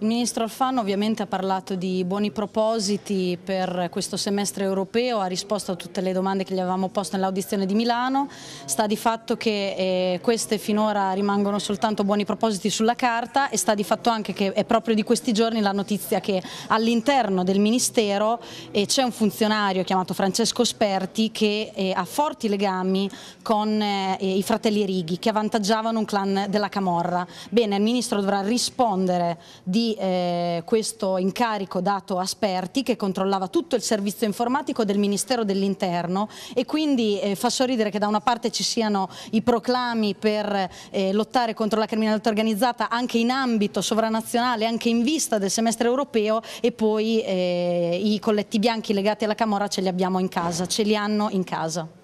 Il ministro Alfano ovviamente ha parlato di buoni propositi per questo semestre europeo, ha risposto a tutte le domande che gli avevamo posto nell'audizione di Milano, sta di fatto che eh, queste finora rimangono soltanto buoni propositi sulla carta e sta di fatto anche che è proprio di questi giorni la notizia che all'interno del Ministero eh, c'è un funzionario chiamato Francesco Sperti che eh, ha forti legami con eh, i fratelli Righi che avvantaggiavano un clan della Camorra. Bene, il ministro dovrà rispondere di eh, questo incarico dato a Sperti che controllava tutto il servizio informatico del Ministero dell'Interno e quindi eh, fa sorridere che da una parte ci siano i proclami per eh, lottare contro la criminalità organizzata anche in ambito sovranazionale, anche in vista del semestre europeo e poi eh, i colletti bianchi legati alla Camorra ce li abbiamo in casa, ce li hanno in casa.